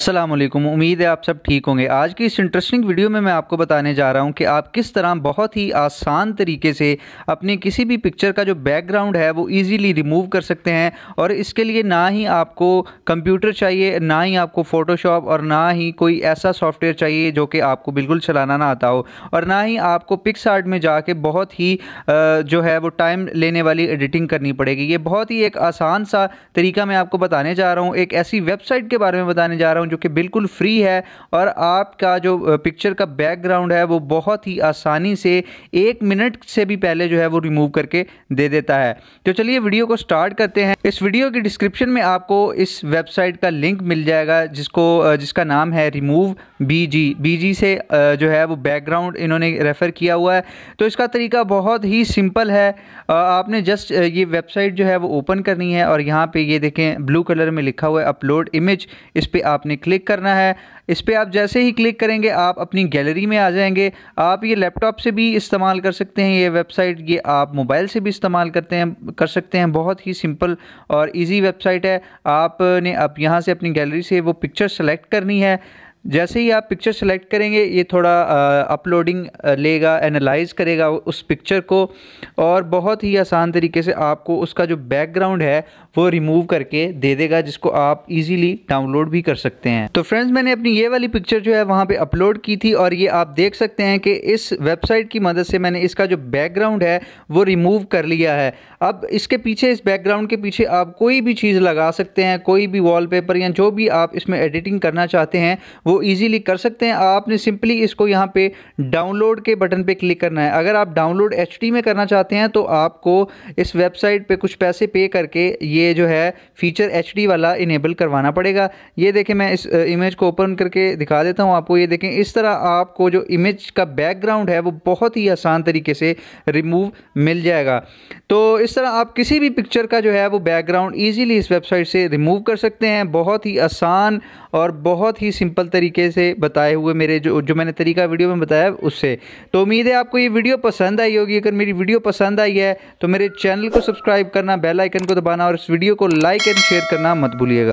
असलम उम्मीद है आप सब ठीक होंगे आज की इस इंटरेस्टिंग वीडियो में मैं आपको बताने जा रहा हूं कि आप किस तरह बहुत ही आसान तरीके से अपने किसी भी पिक्चर का जो बैकग्राउंड है वो इजीली रिमूव कर सकते हैं और इसके लिए ना ही आपको कंप्यूटर चाहिए ना ही आपको फ़ोटोशॉप और ना ही कोई ऐसा सॉफ्टवेयर चाहिए जो कि आपको बिल्कुल चलाना ना आता हो और ना ही आपको पिक्स आर्ट में के बहुत ही जो है वो टाइम लेने वाली एडिटिंग करनी पड़ेगी ये बहुत ही एक आसान सा तरीका मैं आपको बताने जा रहा हूँ एक ऐसी वेबसाइट के बारे में बताने जा रहा हूँ जो कि बिल्कुल फ्री है और आपका जो पिक्चर का बैकग्राउंड है वो बहुत ही आसानी से एक मिनट से भी पहले जो है वो रिमूव करके दे देता है तो चलिए वीडियो को स्टार्ट करते हैं इस वीडियो की डिस्क्रिप्शन में आपको इस वेबसाइट का लिंक मिल जाएगा जिसको जिसका नाम है रिमूव बी जी से जो है वो बैकग्राउंड इन्होंने रेफ़र किया हुआ है तो इसका तरीका बहुत ही सिंपल है आपने जस्ट ये वेबसाइट जो है वो ओपन करनी है और यहाँ पे ये देखें ब्लू कलर में लिखा हुआ है अपलोड इमेज इस पर आपने क्लिक करना है इस पर आप जैसे ही क्लिक करेंगे आप अपनी गैलरी में आ जाएंगे आप ये लैपटॉप से भी इस्तेमाल कर सकते हैं ये वेबसाइट ये आप मोबाइल से भी इस्तेमाल करते हैं कर सकते हैं बहुत ही सिंपल और इजी वेबसाइट है आपने अब आप यहाँ से अपनी गैलरी से वो पिक्चर सेलेक्ट करनी है जैसे ही आप पिक्चर सेलेक्ट करेंगे ये थोड़ा अपलोडिंग लेगा एनालाइज करेगा उस पिक्चर को और बहुत ही आसान तरीके से आपको उसका जो बैकग्राउंड है वो रिमूव करके दे देगा जिसको आप इजीली डाउनलोड भी कर सकते हैं तो फ्रेंड्स मैंने अपनी ये वाली पिक्चर जो है वहाँ पे अपलोड की थी और ये आप देख सकते हैं कि इस वेबसाइट की मदद से मैंने इसका जो बैकग्राउंड है वो रिमूव कर लिया है अब इसके पीछे इस बैकग्राउंड के पीछे आप कोई भी चीज़ लगा सकते हैं कोई भी वॉल या जो भी आप इसमें एडिटिंग करना चाहते हैं वो ईजीली कर सकते हैं आपने सिंपली इसको यहाँ पे डाउनलोड के बटन पे क्लिक करना है अगर आप डाउनलोड एच में करना चाहते हैं तो आपको इस वेबसाइट पे कुछ पैसे पे करके ये जो है फीचर एच वाला इनेबल करवाना पड़ेगा ये देखें मैं इस इमेज को ओपन करके दिखा देता हूँ आपको ये देखें इस तरह आपको जो इमेज का बैकग्राउंड है वो बहुत ही आसान तरीके से रिमूव मिल जाएगा तो इस तरह आप किसी भी पिक्चर का जो है वो बैकग्राउंड ईजिली इस वेबसाइट से रिमूव कर सकते हैं बहुत ही आसान और बहुत ही सिंपल तरीके तरीके से बताए हुए मेरे जो जो मैंने तरीका वीडियो में बताया उससे तो उम्मीद है आपको ये वीडियो पसंद आई होगी अगर मेरी वीडियो पसंद आई है तो मेरे चैनल को सब्सक्राइब करना बेल आइकन को दबाना और इस वीडियो को लाइक एंड शेयर करना मत भूलिएगा